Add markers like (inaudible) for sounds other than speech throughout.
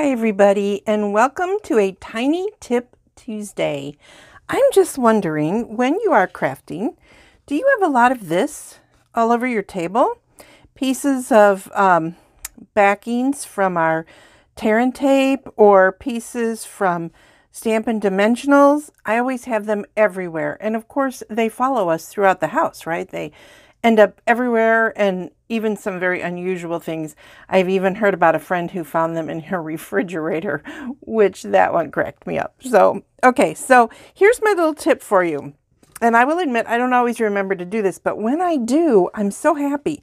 Hi, everybody, and welcome to a Tiny Tip Tuesday. I'm just wondering when you are crafting, do you have a lot of this all over your table? Pieces of um, backings from our tear and tape or pieces from Stampin' Dimensionals. I always have them everywhere. And of course, they follow us throughout the house, right? They end up everywhere and even some very unusual things. I've even heard about a friend who found them in her (laughs) refrigerator, which that one cracked me up. So, okay, so here's my little tip for you. And I will admit, I don't always remember to do this, but when I do, I'm so happy.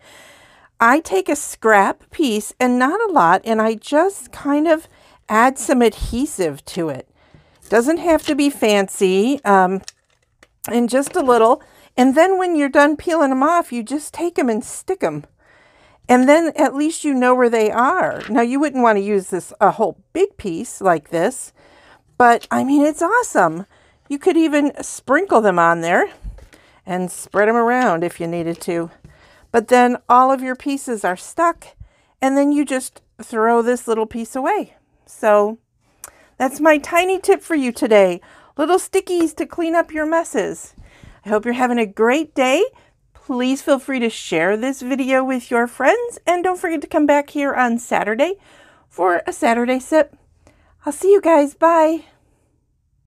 I take a scrap piece and not a lot, and I just kind of add some adhesive to it. Doesn't have to be fancy, um, and just a little and then when you're done peeling them off, you just take them and stick them. And then at least you know where they are. Now, you wouldn't want to use this a whole big piece like this, but I mean, it's awesome. You could even sprinkle them on there and spread them around if you needed to. But then all of your pieces are stuck, and then you just throw this little piece away. So that's my tiny tip for you today. Little stickies to clean up your messes. I hope you're having a great day. Please feel free to share this video with your friends and don't forget to come back here on Saturday for a Saturday sip. I'll see you guys. Bye.